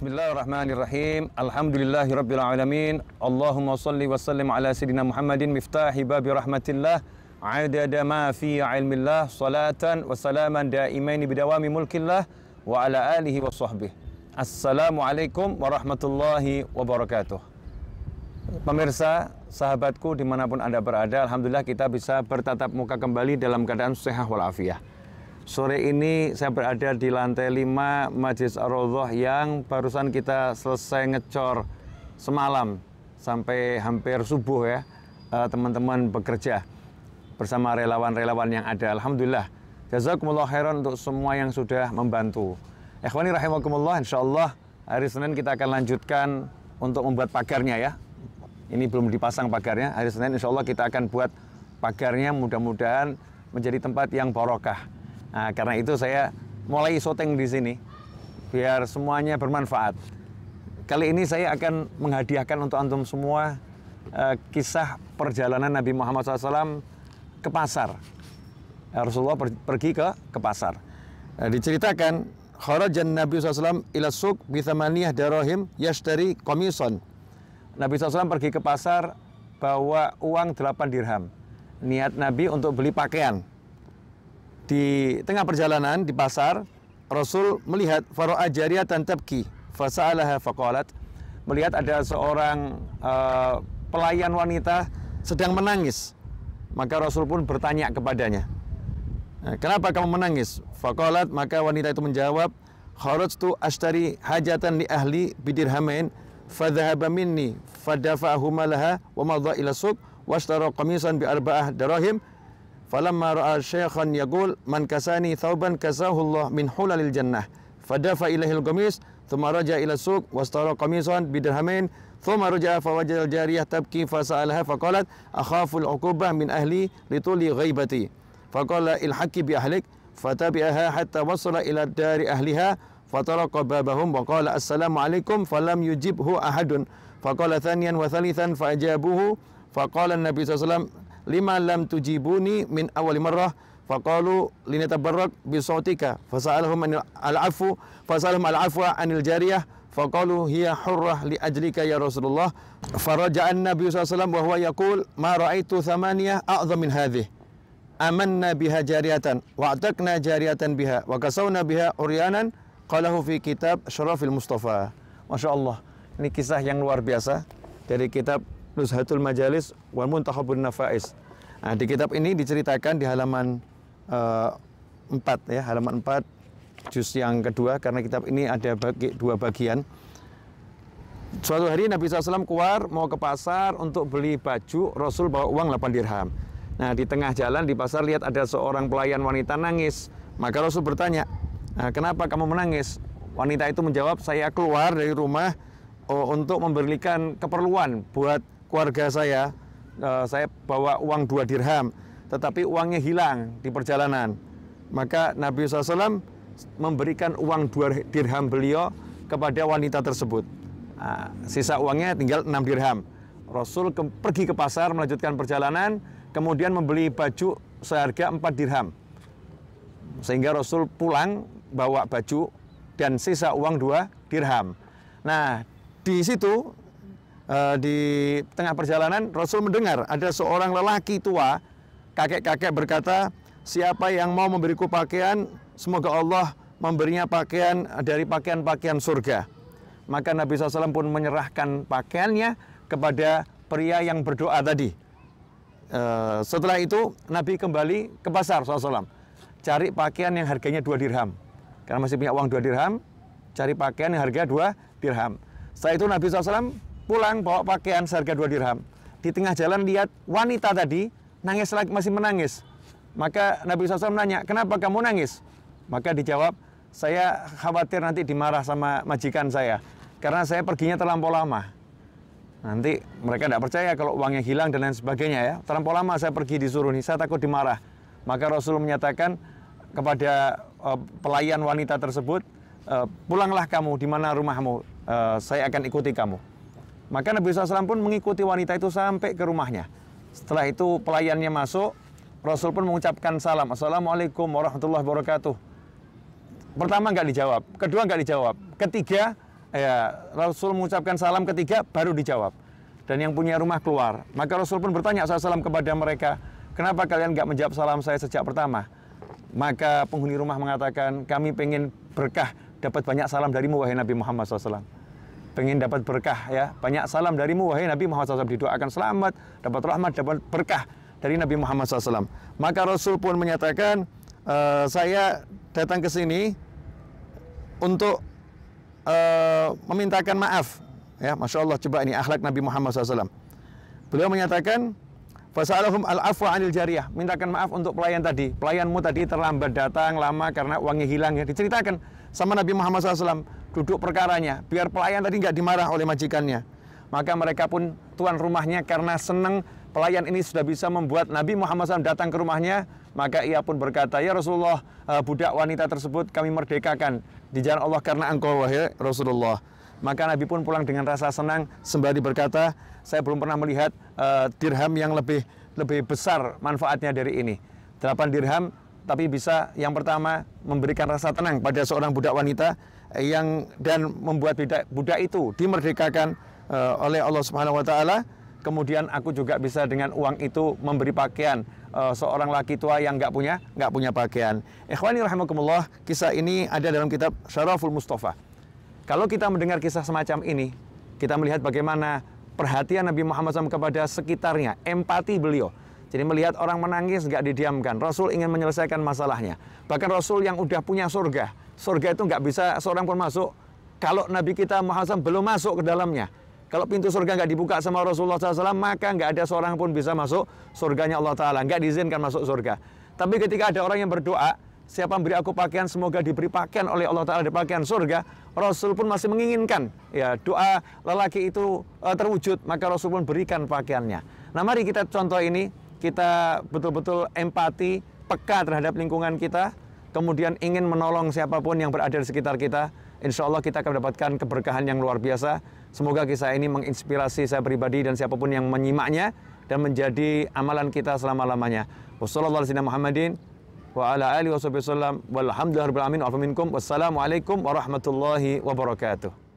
Bismillahirrahmanirrahim. Alhamdulillahirabbil alamin. Allahumma salli wa sallim ala sayyidina Muhammadin miftahi babi rahmatillah adada ma fi ilmillah salatan wa salaman daimaini bidawami mulkillah wa ala alihi wa sahbihi. Assalamualaikum warahmatullahi wabarakatuh. Pemirsa, sahabatku dimanapun Anda berada, Alhamdulillah kita bisa bertatap muka kembali dalam keadaan sehat walafiat. Sore ini saya berada di lantai 5 Majlis Ar-Rodhah yang barusan kita selesai ngecor semalam sampai hampir subuh ya eh, teman-teman bekerja bersama relawan-relawan yang ada. Alhamdulillah. Jazakumullah khairan untuk semua yang sudah membantu. Ikhwani rahimakumullah, Allah hari Senin kita akan lanjutkan untuk membuat pagarnya ya. Ini belum dipasang pagarnya. Hari Senin Insya Allah kita akan buat pagarnya mudah-mudahan menjadi tempat yang barokah. Nah, karena itu saya mulai syuting di sini biar semuanya bermanfaat. Kali ini saya akan menghadiahkan untuk antum semua eh, kisah perjalanan Nabi Muhammad SAW ke pasar. Rasulullah per pergi ke ke pasar. Nah, diceritakan kharajan Nabi SAW ila suq bithamaniyah darahim yashtari komison. Nabi SAW pergi ke pasar bawa uang 8 dirham. Niat Nabi untuk beli pakaian. Di tengah perjalanan di pasar, Rasul melihat Faro'a dan Tabki, fasa'alaha faqalat. Melihat ada seorang uh, pelayan wanita sedang menangis. Maka Rasul pun bertanya kepadanya, eh, "Kenapa kamu menangis?" Faqalat, maka wanita itu menjawab, "Kharajtu ashtari hajatan li ahli bidirhamain." fadhahaba minni fadafa'ahuma laha wa madha ila suq washtara qamisan bi arba'ah darahim فلما رأى شيخا يقول من كساني ثوبا كساه الله من حلل الجنة فدفع إليه القميص ثم رجع إلى السوق واشترى قميصا بدرهمين ثم رجع فوجد الجارية تبكي فسألها فقالت أخاف العقوبة من أهلي لطول غيبتي فقال الحك بأهلك فتبعها حتى وصل إلى دار أهلها فطرق بابهم وقال السلام عليكم فلم يجبه أحد فقال ثانيا وثالثا فأجابوه فقال النبي صلى الله عليه وسلم lima lam tujibuni min awal marrah faqalu linatabarrak bi sautika fasalahum anil afu fasalahum al afwa anil jariyah faqalu hiya hurrah li ajlika ya Rasulullah faraja an nabi sallallahu wa huwa yaqul ma raaitu thamaniyah a'dham min hadhihi amanna biha jariatan wa atakna jariatan biha wa kasawna biha uryanan qalahu fi kitab syarafil mustafa Masya Allah ini kisah yang luar biasa dari kitab Nuzhatul Majalis wal Muntahabun Nafais. Nah, di kitab ini diceritakan di halaman uh, eh, 4 ya, halaman 4 juz yang kedua karena kitab ini ada bagi, dua bagian. Suatu hari Nabi SAW keluar mau ke pasar untuk beli baju, Rasul bawa uang 8 dirham. Nah, di tengah jalan di pasar lihat ada seorang pelayan wanita nangis. Maka Rasul bertanya, nah, "Kenapa kamu menangis?" Wanita itu menjawab, "Saya keluar dari rumah oh, untuk memberikan keperluan buat keluarga saya, eh, saya bawa uang dua dirham, tetapi uangnya hilang di perjalanan. Maka Nabi SAW memberikan uang dua dirham beliau kepada wanita tersebut. Ah, sisa uangnya tinggal enam dirham. Rasul ke, pergi ke pasar melanjutkan perjalanan, kemudian membeli baju seharga empat dirham. Sehingga Rasul pulang bawa baju dan sisa uang dua dirham. Nah, di situ Eh, di tengah perjalanan Rasul mendengar ada seorang lelaki tua, kakek-kakek berkata, "Siapa yang mau memberiku pakaian, semoga Allah memberinya pakaian eh, dari pakaian-pakaian surga." Maka Nabi SAW pun menyerahkan pakaiannya kepada pria yang berdoa tadi. Eh, setelah itu Nabi kembali ke pasar SAW cari pakaian yang harganya dua dirham karena masih punya uang dua dirham cari pakaian yang harga dua dirham setelah itu Nabi SAW pulang bawa pakaian seharga dua dirham. Di tengah jalan lihat wanita tadi nangis lagi masih menangis. Maka Nabi SAW menanya, kenapa kamu nangis? Maka dijawab, saya khawatir nanti dimarah sama majikan saya. Karena saya perginya terlampau lama. Nanti mereka tidak percaya kalau uangnya hilang dan lain sebagainya ya. Terlampau lama saya pergi disuruh nih, saya takut dimarah. Maka Rasul menyatakan kepada uh, pelayan wanita tersebut, uh, pulanglah kamu di mana rumahmu, uh, saya akan ikuti kamu. Maka Nabi SAW pun mengikuti wanita itu sampai ke rumahnya. Setelah itu pelayannya masuk, Rasul pun mengucapkan salam. Assalamualaikum warahmatullahi wabarakatuh. Pertama nggak dijawab, kedua nggak dijawab, ketiga ya, Rasul mengucapkan salam ketiga baru dijawab. Dan yang punya rumah keluar. Maka Rasul pun bertanya salam kepada mereka, kenapa kalian nggak menjawab salam saya sejak pertama? Maka penghuni rumah mengatakan, kami pengen berkah dapat banyak salam darimu wahai Nabi Muhammad SAW pengen dapat berkah ya. Banyak salam darimu wahai Nabi Muhammad SAW didoakan selamat, dapat rahmat, dapat berkah dari Nabi Muhammad SAW. Maka Rasul pun menyatakan, e, saya datang ke sini untuk e, memintakan maaf. Ya, masya Allah coba ini akhlak Nabi Muhammad SAW. Beliau menyatakan, Fasalahum al-afwa anil jariyah. Mintakan maaf untuk pelayan tadi. Pelayanmu tadi terlambat datang lama karena uangnya hilang ya. Diceritakan sama Nabi Muhammad SAW. Duduk perkaranya. Biar pelayan tadi nggak dimarah oleh majikannya. Maka mereka pun tuan rumahnya karena senang pelayan ini sudah bisa membuat Nabi Muhammad SAW datang ke rumahnya. Maka ia pun berkata, Ya Rasulullah, eh, budak wanita tersebut kami merdekakan di jalan Allah karena engkau, wahai Rasulullah. Maka Nabi pun pulang dengan rasa senang sembari berkata, saya belum pernah melihat uh, dirham yang lebih lebih besar manfaatnya dari ini. 8 dirham tapi bisa yang pertama memberikan rasa tenang pada seorang budak wanita yang dan membuat budak, budak itu dimerdekakan uh, oleh Allah Subhanahu wa taala. Kemudian aku juga bisa dengan uang itu memberi pakaian uh, seorang laki tua yang nggak punya nggak punya pakaian. Ikhwani rahimakumullah, kisah ini ada dalam kitab Syaraful Mustafa. Kalau kita mendengar kisah semacam ini, kita melihat bagaimana perhatian Nabi Muhammad SAW kepada sekitarnya, empati beliau. Jadi melihat orang menangis nggak didiamkan. Rasul ingin menyelesaikan masalahnya. Bahkan Rasul yang udah punya surga, surga itu nggak bisa seorang pun masuk kalau Nabi kita Muhammad SAW belum masuk ke dalamnya. Kalau pintu surga nggak dibuka sama Rasulullah SAW, maka nggak ada seorang pun bisa masuk surganya Allah Ta'ala. Nggak diizinkan masuk surga. Tapi ketika ada orang yang berdoa, Siapa memberi aku pakaian semoga diberi pakaian oleh Allah Taala di pakaian surga. Rasul pun masih menginginkan ya doa lelaki itu uh, terwujud maka Rasul pun berikan pakaiannya. Nah mari kita contoh ini kita betul-betul empati peka terhadap lingkungan kita kemudian ingin menolong siapapun yang berada di sekitar kita, insya Allah kita akan mendapatkan keberkahan yang luar biasa. Semoga kisah ini menginspirasi saya pribadi dan siapapun yang menyimaknya dan menjadi amalan kita selama-lamanya. Wassalamualaikum warahmatullahi wabarakatuh. وعلى آله وصحبه وسلم والحمد لله رب العالمين وعفو منكم والسلام عليكم ورحمة الله وبركاته